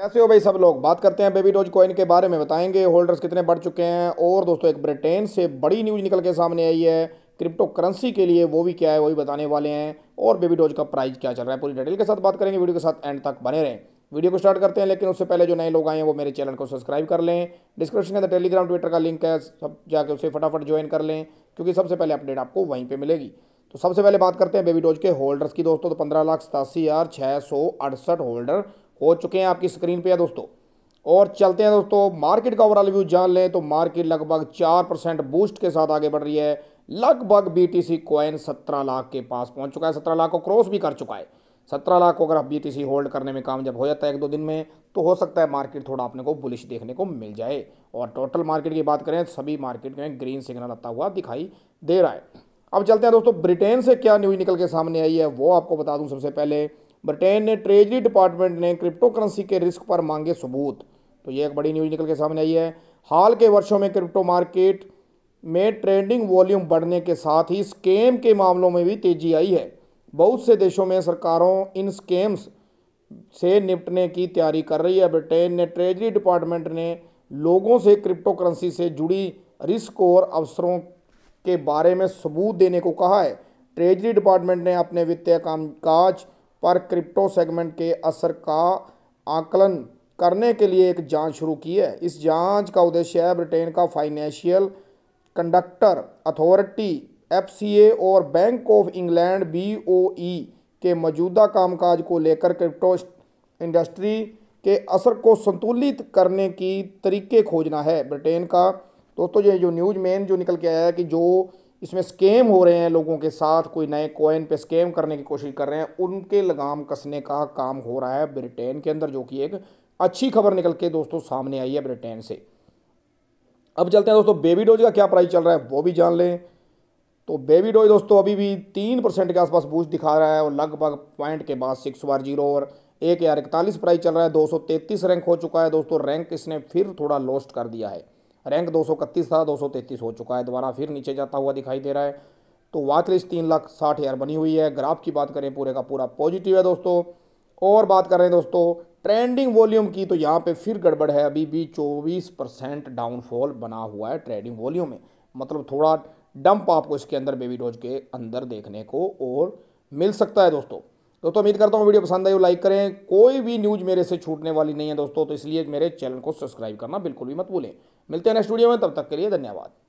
कैसे हो भाई सब लोग बात करते हैं बेबी डोज कॉइन के बारे में बताएंगे होल्डर्स कितने बढ़ चुके हैं और दोस्तों एक ब्रिटेन से बड़ी न्यूज़ निकल के सामने आई है क्रिप्टो करेंसी के लिए वो भी क्या है वही बताने वाले हैं और बेबी डोज का प्राइस क्या चल रहा है पूरी डिटेल के साथ बात करेंगे वीडियो के साथ एंड तक बने रहें वीडियो को स्टार्ट करते हैं लेकिन उससे पहले जो नए लोग आए हैं वो मेरे चैनल को सब्सक्राइब कर लें डिस्क्रिप्शन के अंदर टेलीग्राम ट्विटर का लिंक है सब जाके उसे फटाफट ज्वाइन कर लें क्योंकि सबसे पहले अपडेट आपको वहीं पर मिलेगी तो सबसे पहले बात करते हैं बेबी डोज के होल्डर्स की दोस्तों तो पंद्रह लाख सतासी हज़ार छः सौ अड़सठ होल्डर हो चुके हैं आपकी स्क्रीन पे है दोस्तों और चलते हैं दोस्तों मार्केट का ओवरऑल व्यू जान लें तो मार्केट लगभग चार परसेंट बूस्ट के साथ आगे बढ़ रही है लगभग बी टी सी कॉइन सत्रह लाख के पास पहुंच चुका है सत्रह लाख को क्रॉस भी कर चुका है सत्रह लाख को अगर आप बी टी सी होल्ड करने में कामयाब हो जाता है एक दो दिन में तो हो सकता है मार्केट थोड़ा अपने को बुलिश देखने को मिल जाए और टोटल मार्केट की बात करें सभी मार्केट में ग्रीन सिग्नल आता हुआ दिखाई दे रहा है अब चलते हैं दोस्तों ब्रिटेन से क्या न्यूज निकल के सामने आई है वो आपको बता दूं सबसे पहले ब्रिटेन ने ट्रेजरी डिपार्टमेंट ने क्रिप्टो करेंसी के रिस्क पर मांगे सबूत तो ये एक बड़ी न्यूज़ निकल के सामने आई है हाल के वर्षों में क्रिप्टो मार्केट में ट्रेडिंग वॉल्यूम बढ़ने के साथ ही स्केम के मामलों में भी तेजी आई है बहुत से देशों में सरकारों इन स्केम्स से निपटने की तैयारी कर रही है ब्रिटेन ने ट्रेजरी डिपार्टमेंट ने लोगों से क्रिप्टो करेंसी से जुड़ी रिस्क और अवसरों के बारे में सबूत देने को कहा है ट्रेजरी डिपार्टमेंट ने अपने वित्तीय कामकाज पर क्रिप्टो सेगमेंट के असर का आकलन करने के लिए एक जांच शुरू की है इस जांच का उद्देश्य है ब्रिटेन का फाइनेंशियल कंडक्टर अथॉरिटी एफ और बैंक ऑफ इंग्लैंड बी के मौजूदा कामकाज को लेकर क्रिप्टो इंडस्ट्री के असर को संतुलित करने की तरीके खोजना है ब्रिटेन का दोस्तों ये जो न्यूज मेन जो निकल के आया है कि जो इसमें स्कैम हो रहे हैं लोगों के साथ कोई नए कॉइन पे स्कैम करने की कोशिश कर रहे हैं उनके लगाम कसने का काम हो रहा है ब्रिटेन के अंदर जो कि एक अच्छी खबर निकल के दोस्तों सामने आई है ब्रिटेन से अब चलते हैं दोस्तों बेबी डोज का क्या प्राइस चल रहा है वो भी जान लें तो बेबी डोज दोस्तों अभी भी तीन परसेंट के आसपास बूस्ट दिखा रहा है और लगभग पॉइंट के बाद सिक्स बार जीरो और एक हज़ार इकतालीस प्राइस चल रहा है दो सौ तैंतीस रैंक हो चुका है दोस्तों रैंक इसने फिर थोड़ा लॉस्ट कर दिया है रैंक दो था दो हो चुका है दोबारा फिर नीचे जाता हुआ दिखाई दे रहा है तो वाच लिस्ट तीन लाख साठ हज़ार बनी हुई है ग्राफ की बात करें पूरे का पूरा पॉजिटिव है दोस्तों और बात कर रहे हैं दोस्तों ट्रेंडिंग वॉल्यूम की तो यहाँ पे फिर गड़बड़ है अभी भी 24 परसेंट डाउनफॉल बना हुआ है ट्रेडिंग वॉल्यूम में मतलब थोड़ा डंप आपको इसके अंदर बेबी डोज के अंदर देखने को और मिल सकता है दोस्तों दोस्तों उम्मीद करता हूँ वीडियो पसंद आई हो लाइक करें कोई भी न्यूज़ मेरे से छूटने वाली नहीं है दोस्तों तो इसलिए मेरे चैनल को सब्सक्राइब करना बिल्कुल भी मत भूलें मिलते हैं नेक्स्ट वीडियो में तब तक के लिए धन्यवाद